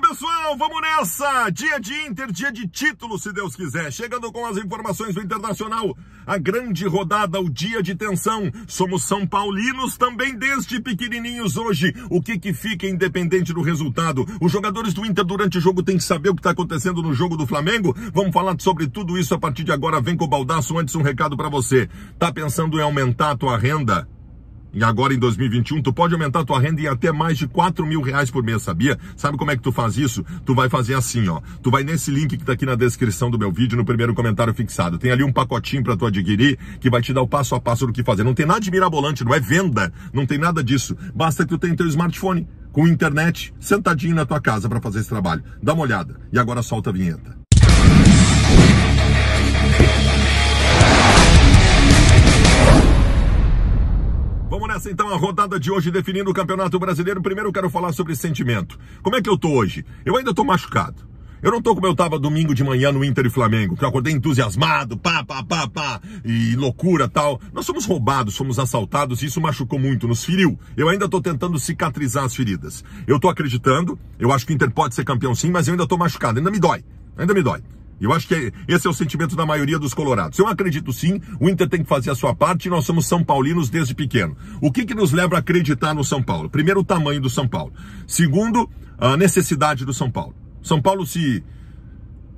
pessoal, vamos nessa! Dia de Inter, dia de título, se Deus quiser. Chegando com as informações do Internacional, a grande rodada, o dia de tensão. Somos São Paulinos também desde pequenininhos hoje. O que que fica independente do resultado? Os jogadores do Inter durante o jogo têm que saber o que está acontecendo no jogo do Flamengo. Vamos falar sobre tudo isso a partir de agora. Vem com o Baldaço, antes um recado para você. Tá pensando em aumentar a tua renda? E agora em 2021, tu pode aumentar tua renda em até mais de 4 mil reais por mês, sabia? Sabe como é que tu faz isso? Tu vai fazer assim, ó. Tu vai nesse link que tá aqui na descrição do meu vídeo, no primeiro comentário fixado. Tem ali um pacotinho para tu adquirir que vai te dar o passo a passo do que fazer. Não tem nada de mirabolante, não é venda, não tem nada disso. Basta que tu tenha teu smartphone com internet sentadinho na tua casa para fazer esse trabalho. Dá uma olhada. E agora solta a vinheta. Vamos nessa então, a rodada de hoje definindo o Campeonato Brasileiro. Primeiro eu quero falar sobre sentimento. Como é que eu tô hoje? Eu ainda tô machucado. Eu não tô como eu tava domingo de manhã no Inter e Flamengo, que eu acordei entusiasmado, pá, pá, pá, pá, e loucura tal. Nós somos roubados, somos assaltados, e isso machucou muito, nos feriu. Eu ainda tô tentando cicatrizar as feridas. Eu tô acreditando, eu acho que o Inter pode ser campeão sim, mas eu ainda tô machucado, ainda me dói. Ainda me dói. Eu acho que esse é o sentimento da maioria dos colorados. Eu acredito sim, o Inter tem que fazer a sua parte e nós somos São Paulinos desde pequeno. O que, que nos leva a acreditar no São Paulo? Primeiro, o tamanho do São Paulo. Segundo, a necessidade do São Paulo. São Paulo se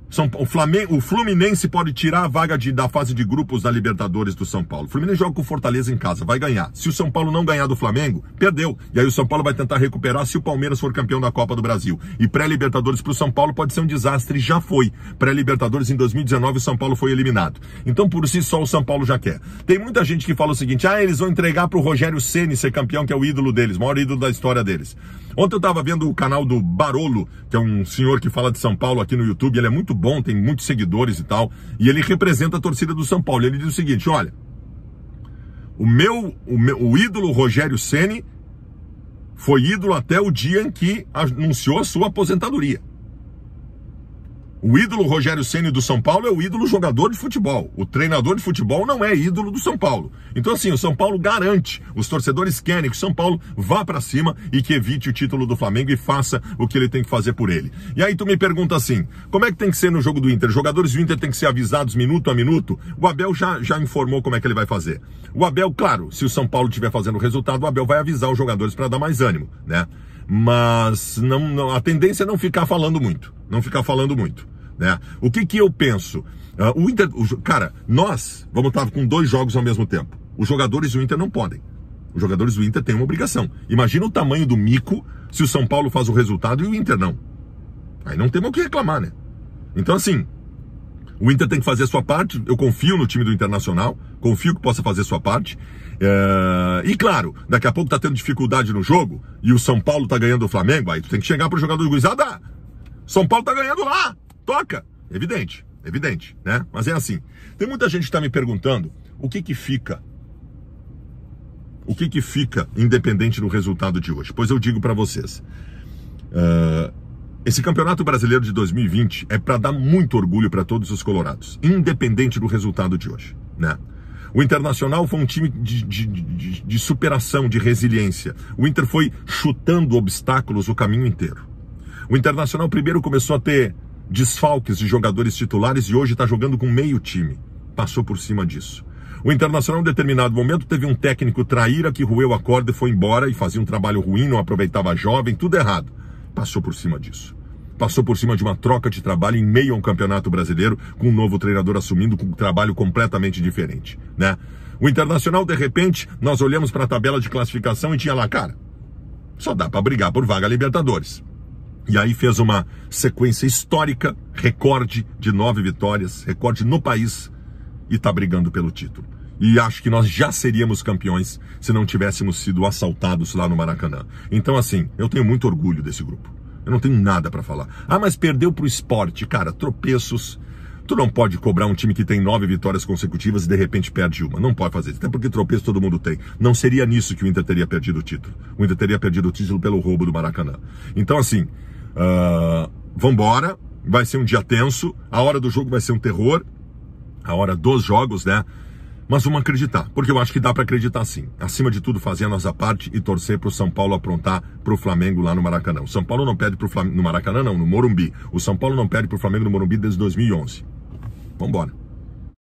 são, o, Flamengo, o Fluminense pode tirar a vaga de, da fase de grupos da Libertadores do São Paulo. O Fluminense joga com o Fortaleza em casa, vai ganhar. Se o São Paulo não ganhar do Flamengo, perdeu. E aí o São Paulo vai tentar recuperar se o Palmeiras for campeão da Copa do Brasil. E pré-Libertadores para o São Paulo pode ser um desastre, já foi. Pré-Libertadores em 2019 o São Paulo foi eliminado. Então por si só o São Paulo já quer. Tem muita gente que fala o seguinte: ah, eles vão entregar para o Rogério Ceni ser campeão, que é o ídolo deles, maior ídolo da história deles. Ontem eu estava vendo o canal do Barolo, que é um senhor que fala de São Paulo aqui no YouTube, ele é muito bom, tem muitos seguidores e tal. E ele representa a torcida do São Paulo. Ele diz o seguinte: olha, o meu, o, meu, o ídolo Rogério Ceni foi ídolo até o dia em que anunciou a sua aposentadoria. O ídolo Rogério Ceni do São Paulo é o ídolo jogador de futebol. O treinador de futebol não é ídolo do São Paulo. Então assim, o São Paulo garante, os torcedores querem que o São Paulo vá para cima e que evite o título do Flamengo e faça o que ele tem que fazer por ele. E aí tu me pergunta assim, como é que tem que ser no jogo do Inter? Jogadores do Inter têm que ser avisados minuto a minuto? O Abel já, já informou como é que ele vai fazer. O Abel, claro, se o São Paulo estiver fazendo o resultado, o Abel vai avisar os jogadores para dar mais ânimo, né? mas não, não, a tendência é não ficar falando muito, não ficar falando muito. Né? O que, que eu penso? Uh, o Inter, o, cara, nós vamos estar com dois jogos ao mesmo tempo. Os jogadores do Inter não podem. Os jogadores do Inter têm uma obrigação. Imagina o tamanho do mico se o São Paulo faz o resultado e o Inter não. Aí não temos o que reclamar, né? Então, assim, o Inter tem que fazer a sua parte. Eu confio no time do Internacional, confio que possa fazer a sua parte. É... E claro, daqui a pouco tá tendo dificuldade no jogo e o São Paulo tá ganhando o Flamengo. Aí tu tem que chegar pro jogador do Guizada. São Paulo tá ganhando lá, toca. Evidente, evidente, né? Mas é assim. Tem muita gente que tá me perguntando o que que fica. O que que fica independente do resultado de hoje? Pois eu digo para vocês. Uh, esse Campeonato Brasileiro de 2020 é para dar muito orgulho para todos os colorados, independente do resultado de hoje, né? O Internacional foi um time de, de, de, de superação, de resiliência. O Inter foi chutando obstáculos o caminho inteiro. O Internacional primeiro começou a ter desfalques de jogadores titulares e hoje está jogando com meio time. Passou por cima disso. O Internacional, em determinado momento, teve um técnico traíra que roeu a corda e foi embora e fazia um trabalho ruim, não aproveitava jovem, tudo errado. Passou por cima disso passou por cima de uma troca de trabalho em meio a um campeonato brasileiro, com um novo treinador assumindo um trabalho completamente diferente, né? O Internacional, de repente, nós olhamos para a tabela de classificação e tinha lá, cara, só dá para brigar por vaga Libertadores. E aí fez uma sequência histórica, recorde de nove vitórias, recorde no país, e está brigando pelo título. E acho que nós já seríamos campeões se não tivéssemos sido assaltados lá no Maracanã. Então, assim, eu tenho muito orgulho desse grupo. Eu não tenho nada para falar. Ah, mas perdeu para o esporte. Cara, tropeços. Tu não pode cobrar um time que tem nove vitórias consecutivas e de repente perde uma. Não pode fazer isso. Até porque tropeço todo mundo tem. Não seria nisso que o Inter teria perdido o título. O Inter teria perdido o título pelo roubo do Maracanã. Então, assim, uh, vambora. Vai ser um dia tenso. A hora do jogo vai ser um terror. A hora dos jogos, né? Mas vamos acreditar, porque eu acho que dá para acreditar sim. Acima de tudo, fazer a nossa parte e torcer para o São Paulo aprontar para o Flamengo lá no Maracanã. O São Paulo não perde para o Flamengo no Maracanã, não, no Morumbi. O São Paulo não perde para o Flamengo no Morumbi desde 2011. Vamos embora.